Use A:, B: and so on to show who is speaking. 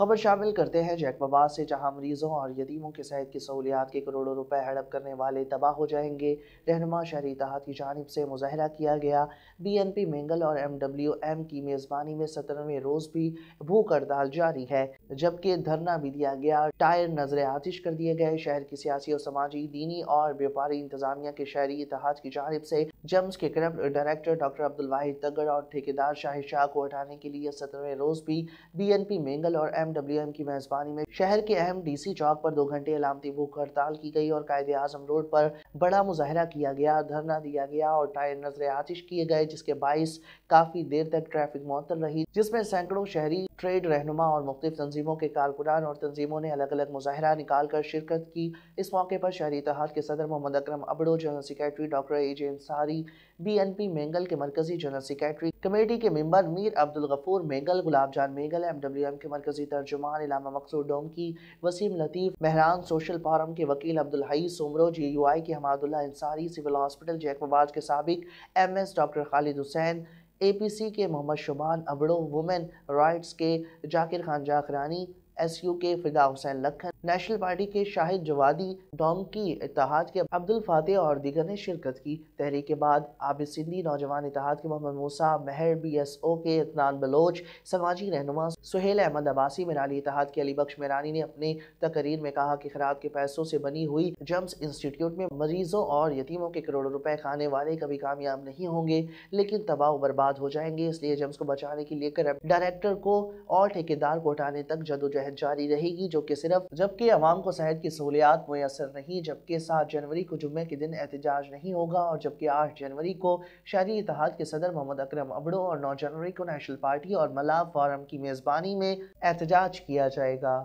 A: खबर शामिल करते हैं जैकबाबाद से जहां मरीजों और यतीमों के सेहत की सहूलियात के करोड़ों रुपए हड़प करने वाले तबाह हो जाएंगे रहनमा शहरी तहत की जानब से मुजाहरा किया गया बी एन पी मेंगल और एम डब्ल्यू एम की मेज़बानी में सत्रहवें रोज़ भी भूख हड़ताल जारी है जबकि धरना भी दिया गया टायर नजर आतिश कर दिए गए शहर की सियासी और समाजी दीनी और व्यापारी इंतजामिया के शहरी इतिहाद की जानब से जम्स के corrupt director doctor Abdul Wahid तगड़ और ठेकेदार शाहिद शाह को हटाने के लिए सत्रहवें रोज़ भी बी एन पी मेंगल और एम एमडब्ल्यूएम की मेजबानी में शहर के अहम डीसी चौक पर दो घंटे अलामती भूख हड़ताल की गई और कायदे आजम रोड पर बड़ा मुजाहरा किया गया धरना दिया गया और टायर नजर आतिश किए गए जिसके बाईस काफी देर तक ट्रैफिक मुतल रही जिसमें सैकड़ों शहरी ट्रेड रहनुमा और मुख्तफ तनजीमों के कारकुनान और तनजीमों ने अलग अलग मुजाहरा निकाल कर शिरकत की इस मौके पर शहरी इतिहाद के सदर Mohammad Akram Abro general secretary doctor A J Ansari B N P Mengal के मरकजी जनरल सेक्रेटरी कमेटी के member Mir Abdul Ghafoor Mengal Gulab Jan Mengal M W M के मरकजी तर्जुमान इलामा मकसूद डोंकी वसीम लतीफ़ मेहरान सोशल फारम के वकील Abdul Hai Soomro J U I के हमादुल्ला अंसारी सिविल हॉस्पिटल जैकबाज के सबक M S doctor Khalid Hussain APC के मोहम्मद शुबान अबड़ो वुमेन राइट्स के जाकिर खान जाखरानी एसयू के फिदा हुसैन लखन नेशनल पार्टी के शाहिद जवादी डॉम की इतिहाद के अब्दुल फातेह और दीगर ने शिरकत की तहरीक के बाद आबिद सिंधी नौजवान इतिहाद के Mohammad Musa Mahar B S O के इतनान बलोच समाजी रहनुमा सुहेल अहमद अबासी मिराली इतिहाद के अली बख्श मिरानी ने अपने तकरीर में कहा कि खराब के पैसों से बनी हुई जम्स इंस्टीट्यूट में मरीजों और यतीमों के करोड़ों रुपए खाने वाले कभी कामयाब नहीं होंगे लेकिन तबाह बर्बाद हो जाएंगे इसलिए जम्स को बचाने के लिए डायरेक्टर को और ठेकेदार को हटाने तक जदोजहद जारी रहेगी जो कि सिर्फ जबकि अवाम को सेहत की सहूलियात मैसर नहीं जबकि सात जनवरी को जुम्मे के दिन एहतजाज नहीं होगा और जबकि आठ जनवरी को शहरी इतिहाद के सदर मोहम्मद अक्रम अबड़ो और नौ जनवरी को नेशनल पार्टी और मला फॉरम की मेज़बानी में एहतजाज किया जाएगा